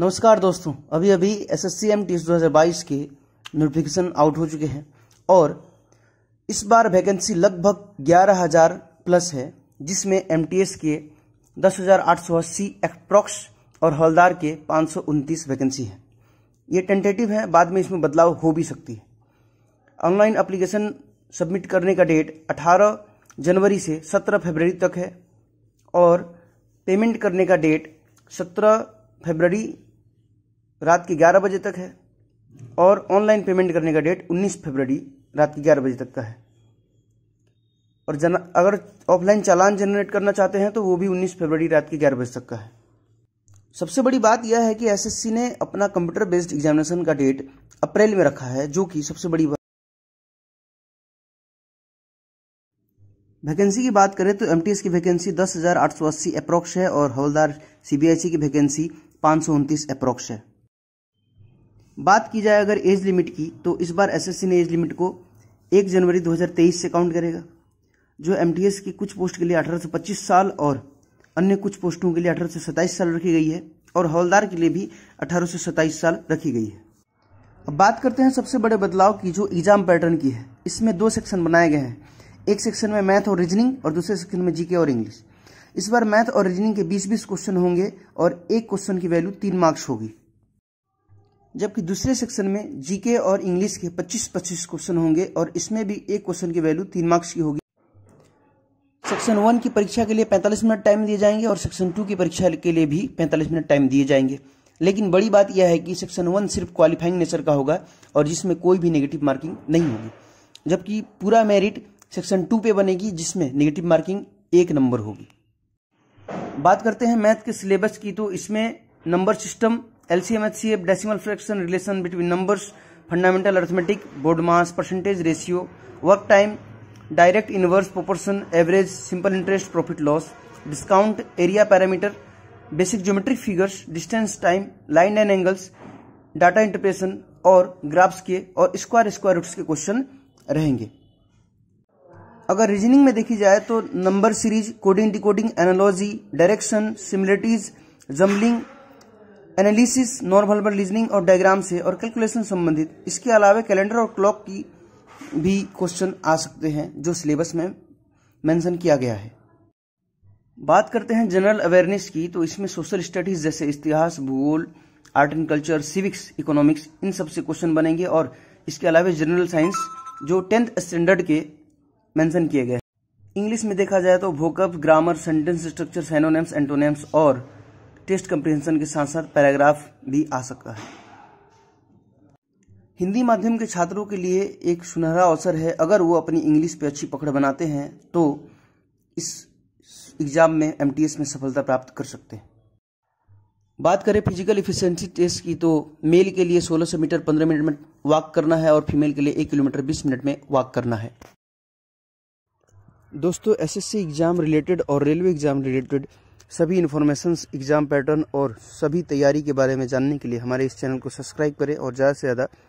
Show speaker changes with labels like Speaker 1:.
Speaker 1: नमस्कार दोस्तों अभी अभी S S C M T दो हज़ार बाईस के नोटिफिकेशन आउट हो चुके हैं और इस बार वैकेंसी लगभग ग्यारह हज़ार प्लस है जिसमें एम टी एस के दस हज़ार आठ सौ अस्सी एक्सप्रॉक्स और हवलदार के पाँच सौ उनतीस वैकेंसी है ये टेंटेटिव है बाद में इसमें बदलाव हो भी सकती है ऑनलाइन अप्लीकेशन सबमिट करने का डेट अठारह जनवरी से सत्रह फरवरी तक है और पेमेंट करने का डेट सत्रह फरवरी रात के 11 बजे तक है और ऑनलाइन पेमेंट करने का डेट 19 फरवरी रात के 11 बजे तक का है और जन अगर ऑफलाइन चालान जनरेट करना चाहते हैं तो वो भी 19 फरवरी रात के 11 बजे तक का है सबसे बड़ी बात यह है कि एसएससी ने अपना कंप्यूटर बेस्ड एग्जामिनेशन का डेट अप्रैल में रखा है जो कि सबसे बड़ी वैकेंसी की बात करें तो एम की वैकेंसी दस हज़ार अप्रोक्स है और हवलदार सीबीआईसी e की वैकेंसी पांच सौ उनतीस अप्रोक्स है बात की जाए अगर एज लिमिट की तो इस बार एसएससी ने एज लिमिट को एक जनवरी 2023 से काउंट करेगा जो एमटीएस की कुछ पोस्ट के लिए अठारह से पच्चीस साल और अन्य कुछ पोस्टों के लिए अठारह से सताईस साल रखी गई है और हवलदार के लिए भी अठारह से सताईस साल रखी गई है अब बात करते हैं सबसे बड़े बदलाव की जो एग्जाम पैटर्न की है इसमें दो सेक्शन बनाए गए हैं एक सेक्शन में मैथ और रीजनिंग और दूसरे सेक्शन में जीके और इंग्लिश इस बार मैथ और रीजनिंग के बीस बीस क्वेश्चन होंगे और एक क्वेश्चन की वैल्यू तीन मार्क्स होगी जबकि दूसरे सेक्शन में जीके और इंग्लिश के 25-25 क्वेश्चन होंगे और इसमें भी एक क्वेश्चन की वैल्यू तीन मार्क्स की होगी सेक्शन वन की परीक्षा के लिए 45 मिनट टाइम दिए जाएंगे और सेक्शन टू की परीक्षा के लिए भी 45 मिनट टाइम दिए जाएंगे लेकिन बड़ी बात यह है कि सेक्शन वन सिर्फ क्वालिफाइंग नेचर का होगा और जिसमें कोई भी नेगेटिव मार्किंग नहीं होगी जबकि पूरा मेरिट सेक्शन टू पे बनेगी जिसमें नेगेटिव मार्किंग एक नंबर होगी बात करते हैं मैथ के सिलेबस की तो इसमें number system LCM HCF decimal fraction relation between numbers fundamental arithmetic BODMAS percentage ratio work time direct inverse proportion average simple interest profit loss discount area perimeter basic geometric figures distance time line and angles data interpretation और graphs के और square square roots के question रहेंगे अगर reasoning में देखी जाए तो number series coding decoding analogy direction similarities jumbling analysis non verbal reasoning और डायग्राम से और कैलकुलेशन संबंधित इसके अलावा कैलेंडर और क्लॉक की भी क्वेश्चन आ सकते हैं जो सिलेबस में मेंशन किया गया है बात करते हैं जनरल अवेयरनेस की तो इसमें सोशल स्टडीज जैसे इतिहास भूगोल art and culture civics economics इन सब से क्वेश्चन बनेंगे और इसके अलावा जनरल साइंस जो टेंथ स्टैंडर्ड के मेंशन किए गए इंग्लिश में देखा जाए तो vocab grammar sentence structure synonyms antonyms और टेस्ट कंप्रिहेंशन के साथ साथ पैराग्राफ भी आ सकता है हिंदी माध्यम के छात्रों के लिए एक सुनहरा अवसर है अगर वो अपनी इंग्लिश पे अच्छी पकड़ बनाते हैं तो इस एग्ज़ाम में एम में सफलता प्राप्त कर सकते हैं बात करें फिजिकल इफिशियंसी टेस्ट की तो मेल के लिए 1600 मीटर 15 मिनट में वॉक करना है और फीमेल के लिए एक किलोमीटर 20 मिनट में वॉक करना है दोस्तों एसएससी एग्ज़ाम रिलेटेड और रेलवे एग्ज़ाम रिलेटेड सभी इन्फॉर्मेशन एग्ज़ाम पैटर्न और सभी तैयारी के बारे में जानने के लिए हमारे इस चैनल को सब्सक्राइब करें और ज़्यादा से ज़्यादा